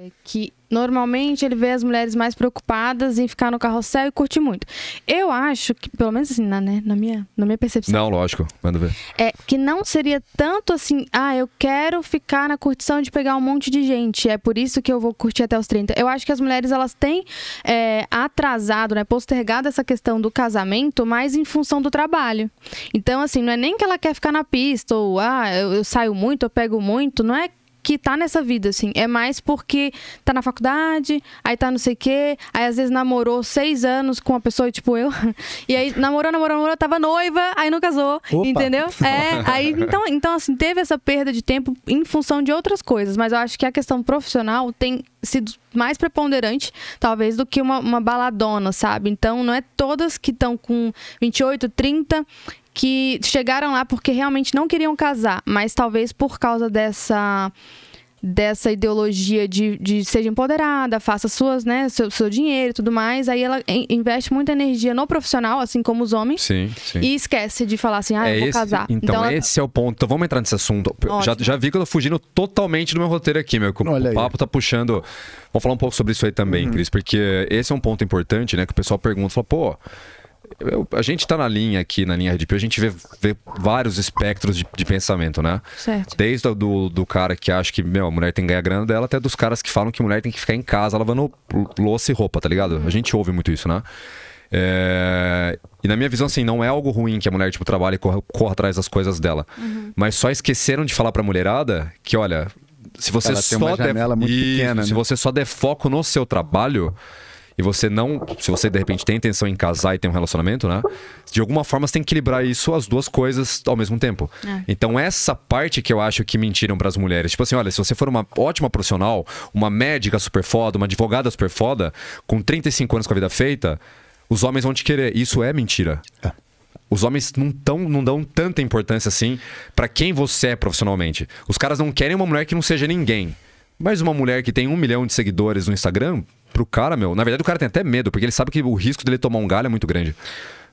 É, que normalmente ele vê as mulheres mais preocupadas em ficar no carrossel e curte muito. Eu acho que, pelo menos assim, na, né, na, minha, na minha percepção. Não, lógico, manda ver. É que não seria tanto assim, ah, eu quero ficar na curtição de pegar um monte de gente, é por isso que eu vou curtir até os 30. Eu acho que as mulheres, elas têm é, atrasado, né, postergado essa questão do casamento, mas em função do trabalho. Então, assim, não é nem que ela quer ficar na pista, ou, ah, eu, eu saio muito, eu pego muito, não é que tá nessa vida, assim. É mais porque tá na faculdade, aí tá não sei o quê, aí às vezes namorou seis anos com uma pessoa, tipo eu. E aí namorou, namorou, namorou, tava noiva, aí não casou, Opa. entendeu? É, aí então, então, assim, teve essa perda de tempo em função de outras coisas, mas eu acho que a questão profissional tem sido mais preponderante, talvez, do que uma, uma baladona, sabe? Então, não é todas que estão com 28, 30, que chegaram lá porque realmente não queriam casar, mas talvez por causa dessa dessa ideologia de, de seja empoderada, faça suas, né, seu, seu dinheiro e tudo mais, aí ela investe muita energia no profissional, assim como os homens, sim, sim. e esquece de falar assim, ah, é eu vou esse, casar. Então, então ela... esse é o ponto. Então, vamos entrar nesse assunto. Já, já vi que eu tô fugindo totalmente do meu roteiro aqui, meu. o papo aí. tá puxando. Vamos falar um pouco sobre isso aí também, uhum. Cris, porque esse é um ponto importante, né, que o pessoal pergunta, fala, pô eu, a gente está na linha aqui, na linha RedPill, a gente vê, vê vários espectros de, de, pensamento, né? Certo. Desde do, do cara que acha que, meu, a mulher tem que ganhar grana dela, até dos caras que falam que a mulher tem que ficar em casa lavando louça e roupa, tá ligado? A uhum. gente ouve muito isso, né? É... E na minha visão, assim, não é algo ruim que a mulher, tipo, trabalhe e corra, corra atrás das coisas dela. Uhum. Mas só esqueceram de falar pra mulherada que, olha, se você Ela só der... Pequena, né? Se você só der foco no seu trabalho, e você não. Se você de repente tem intenção em casar e tem um relacionamento, né? De alguma forma você tem que equilibrar isso, as duas coisas ao mesmo tempo. É. Então, essa parte que eu acho que mentiram para as mulheres. Tipo assim, olha, se você for uma ótima profissional, uma médica super foda, uma advogada super foda, com 35 anos com a vida feita, os homens vão te querer. Isso é mentira. É. Os homens não, tão, não dão tanta importância assim para quem você é profissionalmente. Os caras não querem uma mulher que não seja ninguém. Mas uma mulher que tem um milhão de seguidores no Instagram, pro cara, meu. Na verdade, o cara tem até medo, porque ele sabe que o risco dele tomar um galho é muito grande.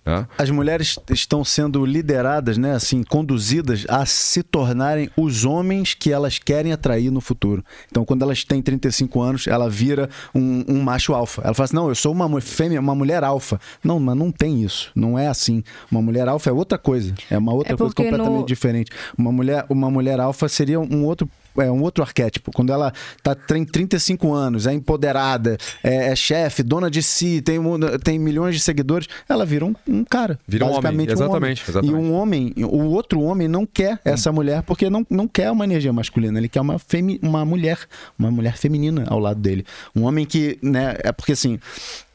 Né? As mulheres estão sendo lideradas, né, assim, conduzidas a se tornarem os homens que elas querem atrair no futuro. Então, quando elas têm 35 anos, ela vira um, um macho alfa. Ela fala assim: não, eu sou uma fêmea, uma mulher alfa. Não, mas não tem isso. Não é assim. Uma mulher alfa é outra coisa. É uma outra é coisa completamente no... diferente. Uma mulher, uma mulher alfa seria um outro é um outro arquétipo. Quando ela tá 35 anos, é empoderada, é, é chefe, dona de si, tem, tem milhões de seguidores, ela vira um, um cara. Vira um homem. Exatamente, um homem. exatamente. E um homem, o outro homem não quer hum. essa hum. mulher porque não, não quer uma energia masculina, ele quer uma, femi uma mulher, uma mulher feminina ao lado dele. Um homem que, né, é porque assim,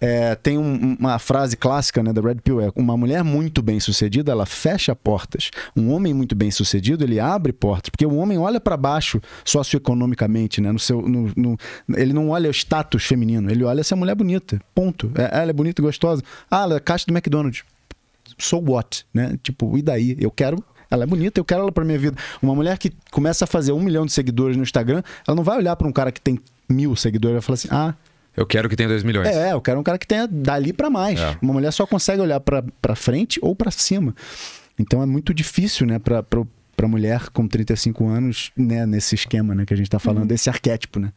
é, tem um, uma frase clássica né, da Red Pill: é uma mulher muito bem sucedida, ela fecha portas. Um homem muito bem sucedido, ele abre portas. Porque o homem olha para baixo socioeconomicamente, né? No seu, no, no, ele não olha o status feminino, ele olha se a mulher é bonita. Ponto. É, ela é bonita e gostosa. Ah, ela é caixa do McDonald's. So what? Né? Tipo, e daí? Eu quero ela é bonita, eu quero ela para minha vida. Uma mulher que começa a fazer um milhão de seguidores no Instagram, ela não vai olhar para um cara que tem mil seguidores e vai falar assim: ah, eu quero que tenha 2 milhões. É, eu quero um cara que tenha dali para mais. É. Uma mulher só consegue olhar para frente ou para cima. Então é muito difícil, né, para mulher com 35 anos, né, nesse esquema, né, que a gente está falando, uhum. desse arquétipo, né?